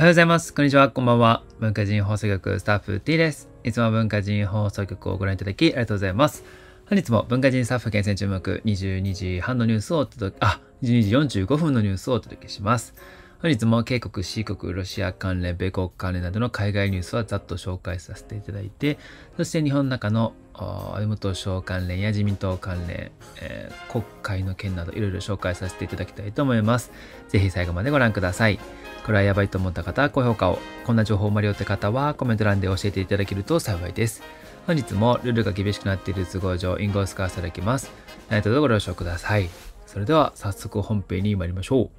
おはようございます。こんにちは。こんばんは。文化人放送局スタッフ T です。いつも文化人放送局をご覧いただきありがとうございます。本日も文化人スタッフ厳選注目22時半のニュースをお届け、あ、22時45分のニュースをお届けします。本日も警告、C 国、ロシア関連、米国関連などの海外ニュースはざっと紹介させていただいて、そして日本の中の安倍元首相関連や自民党関連、えー、国会の件などいろいろ紹介させていただきたいと思います。ぜひ最後までご覧ください。これはやばいと思った方は高評価を、こんな情報もりよって方はコメント欄で教えていただけると幸いです。本日もルールが厳しくなっている都合上、インゴを使わせていただきます。何卒ご了承ください。それでは早速本編に参りましょう。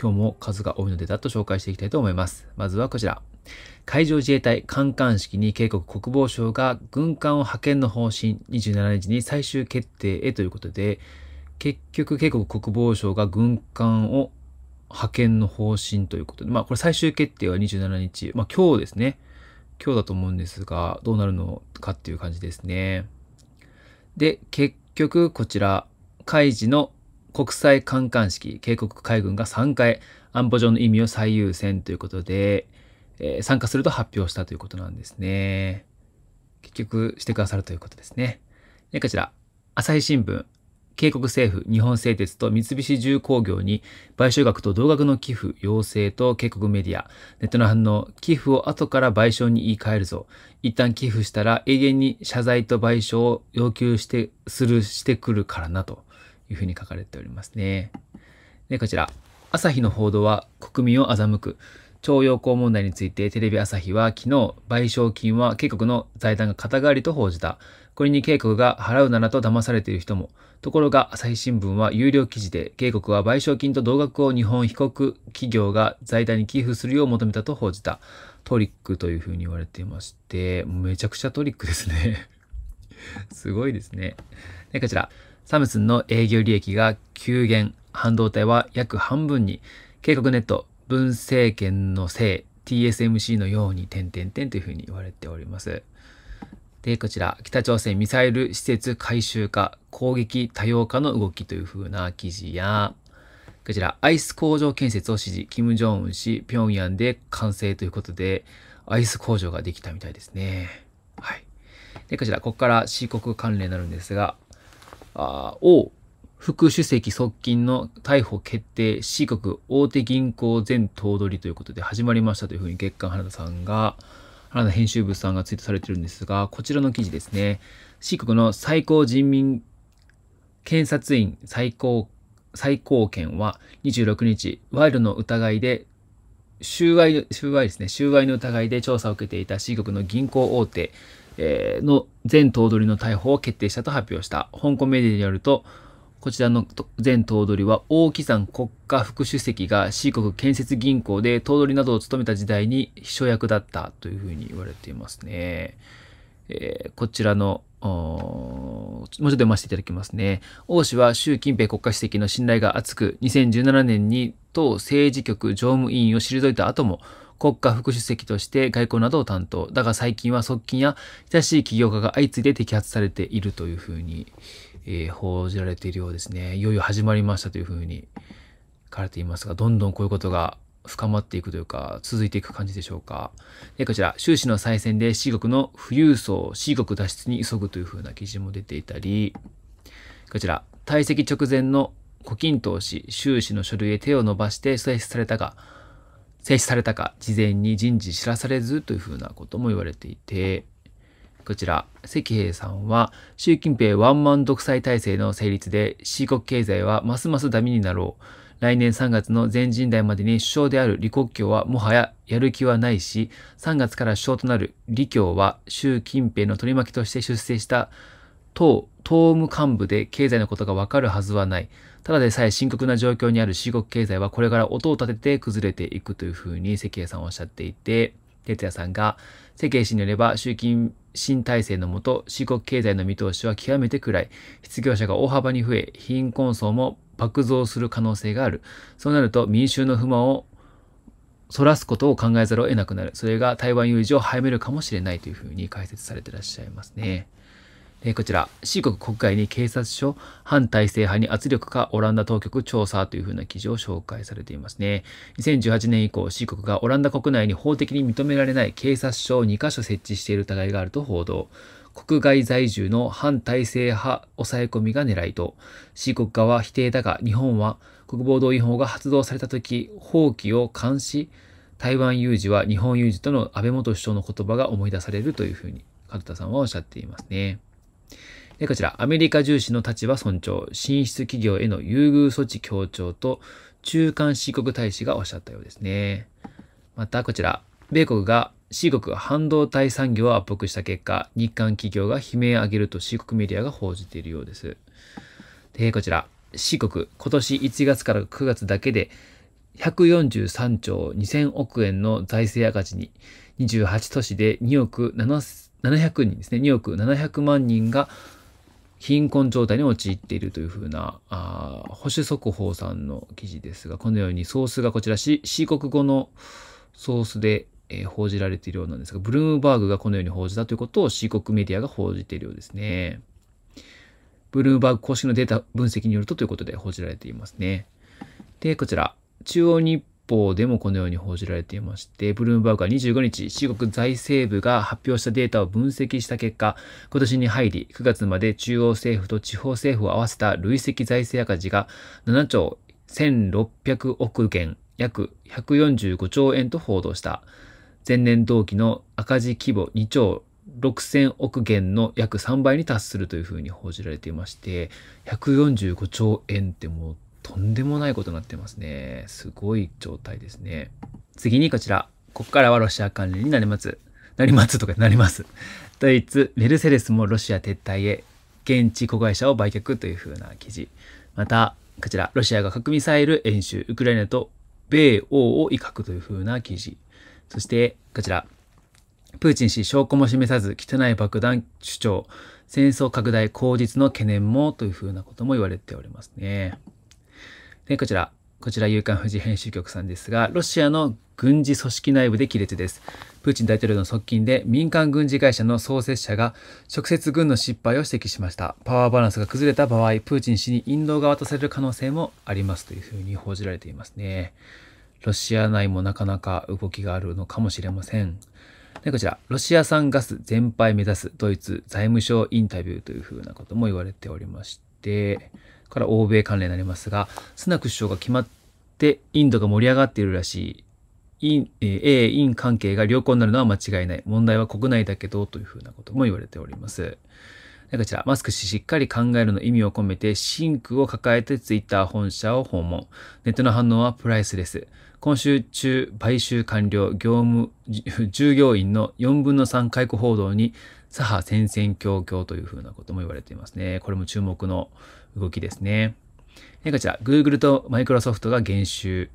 今日も数が多いのでだっと紹介していきたいと思います。まずはこちら。海上自衛隊艦艦式に警告国防省が軍艦を派遣の方針27日に最終決定へということで、結局警告国防省が軍艦を派遣の方針ということで、まあ、これ最終決定は27日、まあ、今日ですね。今日だと思うんですが、どうなるのかっていう感じですね。で、結局、こちら、海事の国際観艦式、警告海軍が3回、安保上の意味を最優先ということで、えー、参加すると発表したということなんですね。結局、してくださるということですね。で、こちら、朝日新聞、警告政府、日本製鉄と三菱重工業に買収額と同額の寄付要請と警告メディア、ネットの反応、寄付を後から賠償に言い換えるぞ。一旦寄付したら永遠に謝罪と賠償を要求して、する、してくるからなというふうに書かれておりますね。で、こちら。朝日の報道は国民を欺く。徴用工問題についてテレビ朝日は昨日、賠償金は計画の財団が肩代わりと報じた。これに警告が払うならと騙されている人も。ところが朝日新聞は有料記事で、警告は賠償金と同額を日本被告企業が財団に寄付するよう求めたと報じた。トリックというふうに言われていまして、めちゃくちゃトリックですね すごいですね。で、こちら。サムスンの営業利益が急減。半導体は約半分に。警告ネット、文政権のせい、TSMC のように、点点点というふうに言われております。で、こちら、北朝鮮ミサイル施設改修化、攻撃多様化の動きというふうな記事や、こちら、アイス工場建設を指示、金正恩氏、平壌で完成ということで、アイス工場ができたみたいですね。はい。で、こちら、ここから C 国関連になるんですが、あ王副主席側近の逮捕決定、四国大手銀行全頭取ということで始まりましたというふうに月刊原田さんが、原田編集部さんがツイートされてるんですが、こちらの記事ですね。四国の最高人民検察院最高、最高検は26日、賄賂の疑いで収賄、収賄ですね、収賄の疑いで調査を受けていた C 国の銀行大手、えー、の全頭取の逮捕を決定したと発表した。香港メディアによると、こちらの前頭取は王岐山国家副主席が C 国建設銀行で頭取などを務めた時代に秘書役だったというふうに言われていますね。えー、こちらのもうちょっと読ませていただきますね。王氏は習近平国家主席の信頼が厚く、2017年に党政治局常務委員を退いた後も、国家副主席として外交などを担当。だが最近は側近や親しい起業家が相次いで摘発されているというふうに、えー、報じられているようですね。いよいよ始まりましたというふうに書かれていますが、どんどんこういうことが深まっていくというか、続いていく感じでしょうか。で、こちら、習氏の再選で四国の富裕層、四国脱出に急ぐというふうな記事も出ていたり、こちら、退席直前の胡錦涛氏、習氏の書類へ手を伸ばして制止されたが、制止されたか、事前に人事知らされずというふうなことも言われていて、こちら、関平さんは、習近平ワンマン独裁体制の成立で、四国経済はますますダメになろう。来年3月の全人代までに首相である李克強はもはややる気はないし、3月から首相となる李強は習近平の取り巻きとして出世した党、党務幹部で経済のことがわかるはずはない。ただでさえ深刻な状況にある四国経済はこれから音を立てて崩れていくというふうに関平さんはおっしゃっていて、哲也さんが、世間氏によれば習近新体制のもと、四国経済の見通しは極めて暗い。失業者が大幅に増え、貧困層も爆増する可能性がある。そうなると民衆の不満をそらすことを考えざるを得なくなる。それが台湾有事を早めるかもしれないというふうに解説されてらっしゃいますね。えー、こちら、四国国外に警察署、反体制派に圧力かオランダ当局調査というふうな記事を紹介されていますね。2018年以降、四国がオランダ国内に法的に認められない警察署を2カ所設置している疑いがあると報道。国外在住の反体制派抑え込みが狙いと、四国側は否定だが、日本は国防動員法が発動された時、放棄を監視、台湾有事は日本有事との安倍元首相の言葉が思い出されるというふうに、角田さんはおっしゃっていますね。で、こちら、アメリカ重視の立場尊重、進出企業への優遇措置協調と、中間 C 国大使がおっしゃったようですね。また、こちら、米国が C 国半導体産業を圧迫した結果、日韓企業が悲鳴を上げると C 国メディアが報じているようです。で、こちら、C 国、今年1月から9月だけで、143兆2000億円の財政赤字に、28都市で2億7 700人ですね、2億700万人が貧困状態に陥っているというふうな、あ保守速報さんの記事ですが、このようにソースがこちら、シーコ語のソースで、えー、報じられているようなんですが、ブルームバーグがこのように報じたということをシーメディアが報じているようですね。ブルームバーグ公式のデータ分析によるとということで報じられていますね。で、こちら、中央日報でもこのように報じられていまして、ブルームバーグは25日、中国財政部が発表したデータを分析した結果、今年に入り9月まで中央政府と地方政府を合わせた累積財政赤字が7兆1600億元、約145兆円と報道した。前年同期の赤字規模2兆6000億元の約3倍に達するというふうに報じられていまして、145兆円ってもうとんでもないことになってますね。すごい状態ですね。次にこちら。ここからはロシア関連になります。なりますとかなります。ドイツ、メルセデスもロシア撤退へ、現地子会社を売却という風な記事。また、こちら、ロシアが核ミサイル演習、ウクライナと米欧を威嚇という風な記事。そして、こちら、プーチン氏証拠も示さず汚い爆弾主張、戦争拡大口実の懸念もという風なことも言われておりますね。で、こちら、こちら、夕刊富士編集局さんですが、ロシアの軍事組織内部で亀裂です。プーチン大統領の側近で民間軍事会社の創設者が直接軍の失敗を指摘しました。パワーバランスが崩れた場合、プーチン氏に引導が渡される可能性もありますというふうに報じられていますね。ロシア内もなかなか動きがあるのかもしれません。で、こちら、ロシア産ガス全廃目指すドイツ財務省インタビューというふうなことも言われておりまして、から欧米関連になりますが、スナク首相が決まってインドが盛り上がっているらしい。イン、えー、A、イン関係が良好になるのは間違いない。問題は国内だけど、というふうなことも言われております。こちら、マスク氏しっかり考えるの意味を込めて、シンクを抱えてツイッター本社を訪問。ネットの反応はプライスレス。今週中、買収完了、業務、従業員の4分の3解雇報道に、左派戦々恐々というふうなことも言われていますね。これも注目の動きですね。えこちら、Google と Microsoft が減収。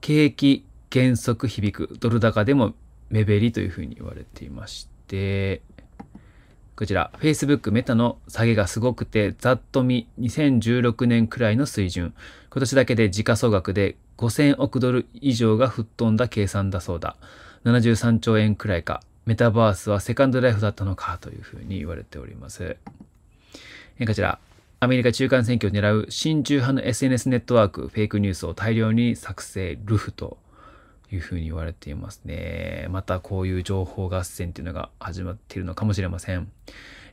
景気減速響く。ドル高でも目減りというふうに言われていまして、こちら、Facebook、メタの下げがすごくて、ざっと見、2016年くらいの水準。今年だけで時価総額で5000億ドル以上が吹っ飛んだ計算だそうだ。73兆円くらいか。メタバースはセカンドライフだったのかというふうに言われております。えこちら、アメリカ中間選挙を狙う親中派の SNS ネットワーク、フェイクニュースを大量に作成、ルフというふうに言われていますね。またこういう情報合戦っていうのが始まっているのかもしれません。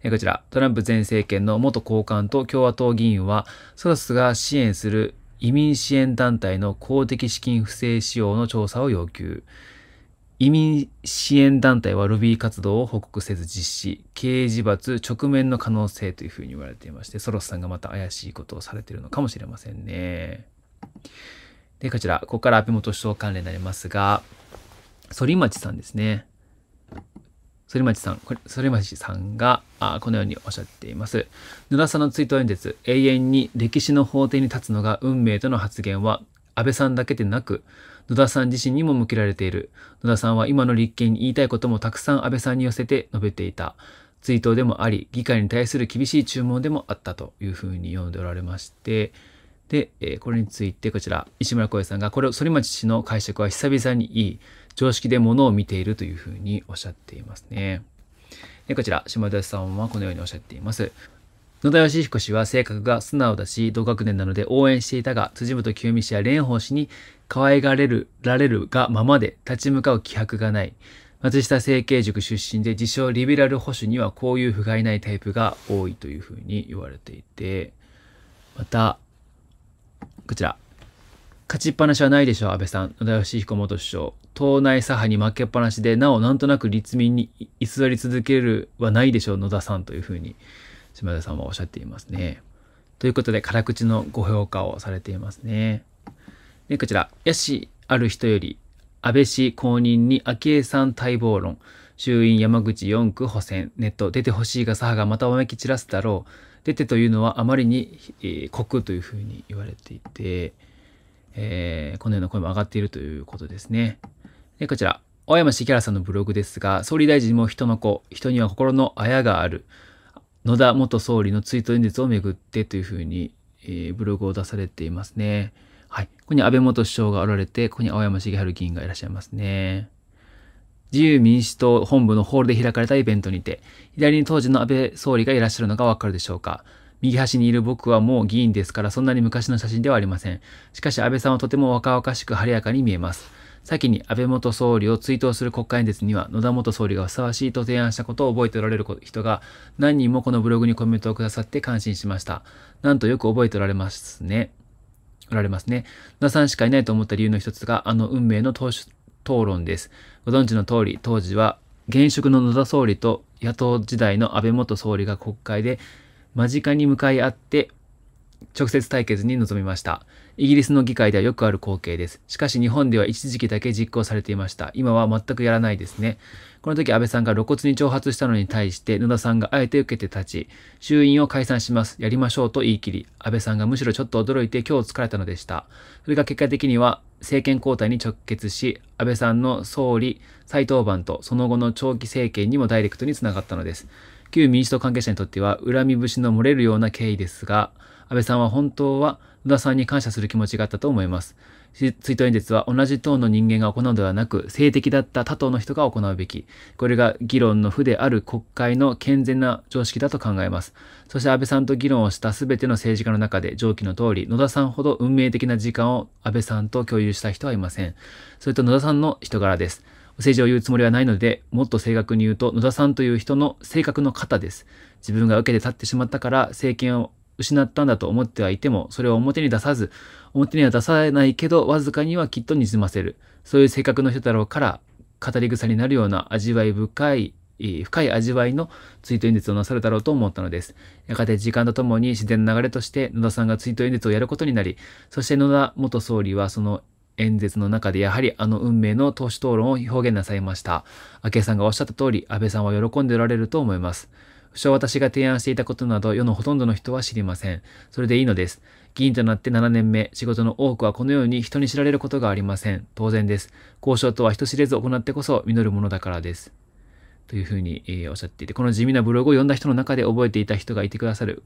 えこちら、トランプ前政権の元高官と共和党議員は、ソラスが支援する移民支援団体の公的資金不正使用の調査を要求。移民支援団体はロビー活動を報告せず実施、刑事罰直面の可能性というふうに言われていまして、ソロスさんがまた怪しいことをされているのかもしれませんね。で、こちら、ここから安倍元首相関連になりますが、反町さんですね。反町さん、反町さんがあこのようにおっしゃっています。野田さんの追悼演説、永遠に歴史の法廷に立つのが運命との発言は、安倍さんだけでなく、野田さん自身にも向けられている。野田さんは今の立憲に言いたいこともたくさん安倍さんに寄せて述べていた。追悼でもあり、議会に対する厳しい注文でもあったというふうに読んでおられまして、で、えこれについてこちら、石村浩さんが、これを反町氏の解釈は久々にいい、常識で物を見ているというふうにおっしゃっていますね。で、こちら、島田さんはこのようにおっしゃっています。野田義彦氏は性格が素直だし、同学年なので応援していたが、辻元清美氏や蓮舫氏に可愛がれる、られるがままで立ち向かう気迫がない。松下政経塾出身で自称リベラル保守にはこういう不甲斐ないタイプが多いというふうに言われていて、また、こちら。勝ちっぱなしはないでしょう、安倍さん。野田義彦元首相。党内左派に負けっぱなしで、なおなんとなく立民に居座り続けるはないでしょう、野田さんというふうに、島田さんはおっしゃっていますね。ということで、辛口のご評価をされていますね。えこちら、野シある人より、安倍氏公認に昭恵さん待望論、衆院山口4区補選、ネット、出てほしいが左派がまたおめき散らすだろう、出てというのはあまりに、えー、酷というふうに言われていて、えー、このような声も上がっているということですね。でこちら、小山茂原さんのブログですが、総理大臣も人の子、人には心のあやがある、野田元総理の追悼演説をめぐってというふうに、えー、ブログを出されていますね。はい。ここに安倍元首相がおられて、ここに青山茂春議員がいらっしゃいますね。自由民主党本部のホールで開かれたイベントにて、左に当時の安倍総理がいらっしゃるのがわかるでしょうか。右端にいる僕はもう議員ですからそんなに昔の写真ではありません。しかし安倍さんはとても若々しく晴れやかに見えます。先に安倍元総理を追悼する国会演説には野田元総理がふさわしいと提案したことを覚えておられる人が何人もこのブログにコメントをくださって感心しました。なんとよく覚えておられますね。おられますね。野田さんしかいないと思った理由の一つが、あの運命の討論です。ご存知の通り、当時は現職の野田総理と野党時代の安倍元総理が国会で間近に向かい合って直接対決に臨みました。イギリスの議会ではよくある光景です。しかし日本では一時期だけ実行されていました。今は全くやらないですね。この時安倍さんが露骨に挑発したのに対して野田さんがあえて受けて立ち、衆院を解散します。やりましょうと言い切り、安倍さんがむしろちょっと驚いて今日疲れたのでした。それが結果的には政権交代に直結し、安倍さんの総理再登板とその後の長期政権にもダイレクトにつながったのです。旧民主党関係者にとっては恨み節の漏れるような経緯ですが、安倍さんは本当は野田さんに感謝する気持ちがあったと思います。追悼演説は同じ党の人間が行うのではなく、性的だった他党の人が行うべき。これが議論の負である国会の健全な常識だと考えます。そして安倍さんと議論をした全ての政治家の中で、上記の通り、野田さんほど運命的な時間を安倍さんと共有した人はいません。それと野田さんの人柄です。政治を言うつもりはないので、もっと正確に言うと、野田さんという人の性格の型です。自分が受けて立ってしまったから、政権を失ったんだと思ってはいても、それを表に出さず、表には出さないけど、わずかにはきっとにじませる。そういう性格の人だろうから、語り草になるような味わい深い深い味わいの追悼演説をなさるだろうと思ったのです。やがて時間とともに自然の流れとして野田さんが追悼演説をやることになり、そして野田元総理はその演説の中でやはりあの運命の党首討論を表現なさいました。昭恵さんがおっしゃった通り、安倍さんは喜んでおられると思います。不詳私が提案していたことなど世のほとんどの人は知りません。それでいいのです。議員となって7年目、仕事の多くはこのように人に知られることがありません。当然です。交渉とは人知れず行ってこそ実るものだからです。というふうに、えー、おっしゃっていて、この地味なブログを読んだ人の中で覚えていた人がいてくださる。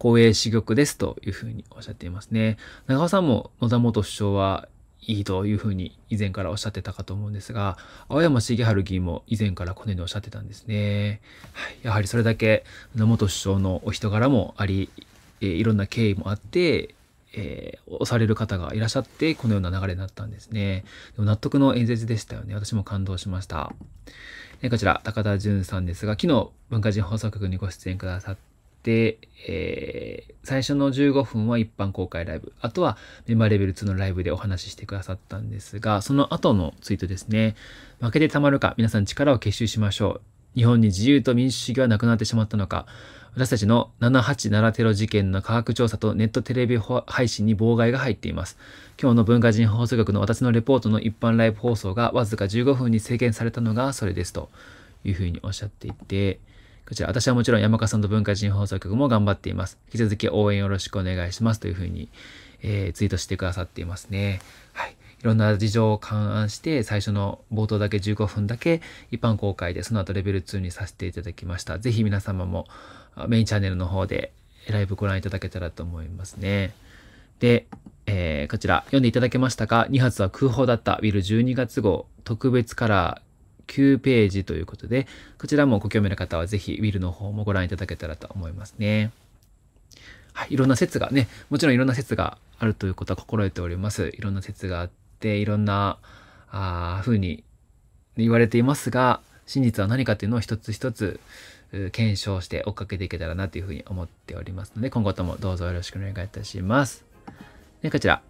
光栄私極ですというふうにおっしゃっていますね。長尾さんも野田元首相はいいというふうに以前からおっしゃってたかと思うんですが、青山茂春議員も以前からこのようにおっしゃってたんですね。はい、やはりそれだけ本首相のお人柄もあり、えいろんな経緯もあって、えー、押される方がいらっしゃって、このような流れになったんですね。でも納得の演説でしたよね。私も感動しました。えこちら、高田純さんですが、昨日文化人放送局にご出演くださって、、えー、最初の15分は一般公開ライブ、あとはメンバーレベル2のライブでお話ししてくださったんですが、その後のツイートですね。負けてたまるか、皆さん力を結集しましょう。日本に自由と民主主義はなくなってしまったのか、私たちの787テロ事件の科学調査とネットテレビ配信に妨害が入っています。今日の文化人放送局の私のレポートの一般ライブ放送がわずか15分に制限されたのがそれですというふうにおっしゃっていて、こちら、私はもちろん山川さんと文化人放送局も頑張っています。引き続き応援よろしくお願いします。というふうに、えー、ツイートしてくださっていますね。はい。いろんな事情を勘案して、最初の冒頭だけ15分だけ一般公開で、その後レベル2にさせていただきました。ぜひ皆様もメインチャンネルの方でライブご覧いただけたらと思いますね。で、えー、こちら読んでいただけましたか ?2 発は空砲だったウィル12月号特別カラー9ページということで、こちらもご興味の方はぜひウィルの方もご覧いただけたらと思いますね。はい、いろんな説がね、もちろんいろんな説があるということは心得ております。いろんな説があって、いろんな、あ風に言われていますが、真実は何かっていうのを一つ一つ検証して追っかけていけたらなというふうに思っておりますので、今後ともどうぞよろしくお願いいたします。で、こちら、